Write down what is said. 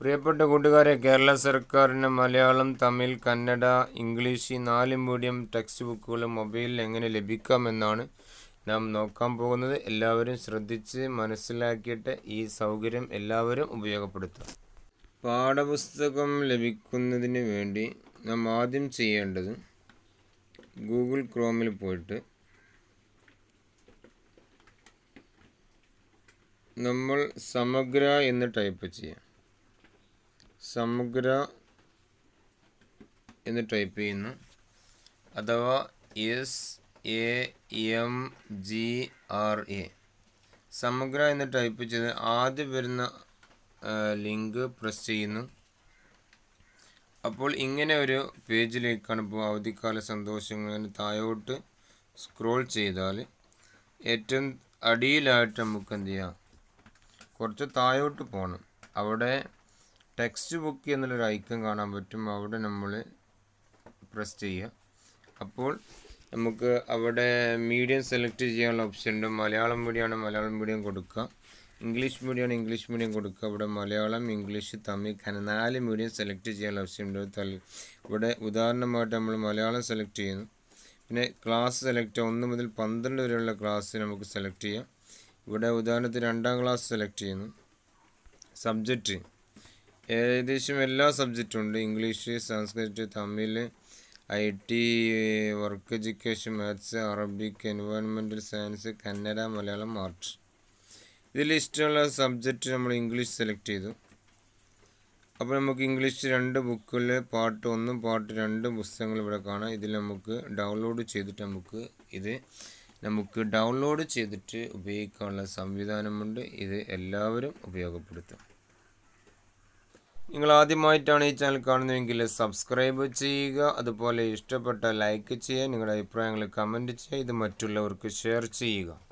പ്രിയപ്പെട്ട കൂട്ടുകാരെ കേരള സർക്കാരിന് മലയാളം തമിഴ് കന്നഡ ഇംഗ്ലീഷ് ഈ നാല് മീഡിയം ടെക്സ്റ്റ് ബുക്കുകൾ മൊബൈലിൽ എങ്ങനെ ലഭിക്കാമെന്നാണ് നാം നോക്കാൻ പോകുന്നത് എല്ലാവരും ശ്രദ്ധിച്ച് മനസ്സിലാക്കിയിട്ട് ഈ സൗകര്യം എല്ലാവരും ഉപയോഗപ്പെടുത്തുക പാഠപുസ്തകം ലഭിക്കുന്നതിന് വേണ്ടി നാം ആദ്യം ചെയ്യേണ്ടത് ഗൂഗിൾ ക്രോമിൽ പോയിട്ട് നമ്മൾ സമഗ്ര എന്ന് ടൈപ്പ് ചെയ്യാം സമഗ്ര എന്ന് ടൈപ്പ് ചെയ്യുന്നു അഥവാ S A M G R A Samagra എന്ന് ടൈപ്പ് ചെയ്ത് ആദ്യം വരുന്ന ലിങ്ക് പ്രസ് ചെയ്യുന്നു അപ്പോൾ ഇങ്ങനെ ഒരു പേജിലേക്കാണ് ഇപ്പോൾ അവധിക്കാല സന്തോഷങ്ങൾ താഴോട്ട് സ്ക്രോൾ ചെയ്താൽ ഏറ്റവും അടിയിലായിട്ട് നമുക്ക് എന്ത് ചെയ്യാം കുറച്ച് താഴോട്ട് പോകണം അവിടെ ടെക്സ്റ്റ് ബുക്ക് എന്നുള്ളൊരു ഐക്കൺ കാണാൻ പറ്റും അവിടെ നമ്മൾ പ്രസ് ചെയ്യുക അപ്പോൾ നമുക്ക് അവിടെ മീഡിയം സെലക്ട് ചെയ്യാനുള്ള ഓപ്ഷൻ ഉണ്ട് മലയാളം മീഡിയം ആണ് മലയാളം മീഡിയം കൊടുക്കുക ഇംഗ്ലീഷ് മീഡിയം ആണ് ഇംഗ്ലീഷ് മീഡിയം കൊടുക്കുക ഇവിടെ മലയാളം ഇംഗ്ലീഷ് തമിഴ് കന്ന നാല് മീഡിയം സെലക്ട് ചെയ്യാനുള്ള ഓപ്ഷൻ ഉണ്ട് തല ഇവിടെ ഉദാഹരണമായിട്ട് നമ്മൾ മലയാളം സെലക്ട് ചെയ്യുന്നു പിന്നെ ക്ലാസ് സെലക്ട് ഒന്ന് മുതൽ പന്ത്രണ്ട് വരെയുള്ള ക്ലാസ് നമുക്ക് സെലക്ട് ചെയ്യാം ഇവിടെ ഉദാഹരണത്തിന് രണ്ടാം ക്ലാസ് സെലക്ട് ചെയ്യുന്നു സബ്ജക്റ്റ് ഏകദേശം എല്ലാ സബ്ജക്റ്റും ഉണ്ട് English Sanskrit Tamil I T work education maths Arabic എൻവയോൺമെൻ്റൽ സയൻസ് കന്നഡ മലയാളം ആർട്സ് ഇതിൽ ഇഷ്ടമുള്ള സബ്ജക്റ്റ് നമ്മൾ ഇംഗ്ലീഷ് സെലക്ട് ചെയ്തു അപ്പോൾ നമുക്ക് ഇംഗ്ലീഷ് രണ്ട് ബുക്കിൽ പാർട്ട് ഒന്നും പാർട്ട് രണ്ടും പുസ്തകങ്ങൾ ഇവിടെ കാണാം ഇതിൽ നമുക്ക് ഡൗൺലോഡ് ചെയ്തിട്ട് നമുക്ക് ഇത് നമുക്ക് ഡൗൺലോഡ് ചെയ്തിട്ട് ഉപയോഗിക്കാനുള്ള സംവിധാനമുണ്ട് ഇത് എല്ലാവരും ഉപയോഗപ്പെടുത്തും നിങ്ങൾ ആദ്യമായിട്ടാണ് ഈ ചാനൽ കാണുന്നതെങ്കിൽ സബ്സ്ക്രൈബ് ചെയ്യുക അതുപോലെ ഇഷ്ടപ്പെട്ട ലൈക്ക് ചെയ്യുക നിങ്ങളുടെ അഭിപ്രായങ്ങൾ കമൻറ്റ് ചെയ്യുക ഇത് മറ്റുള്ളവർക്ക് ഷെയർ ചെയ്യുക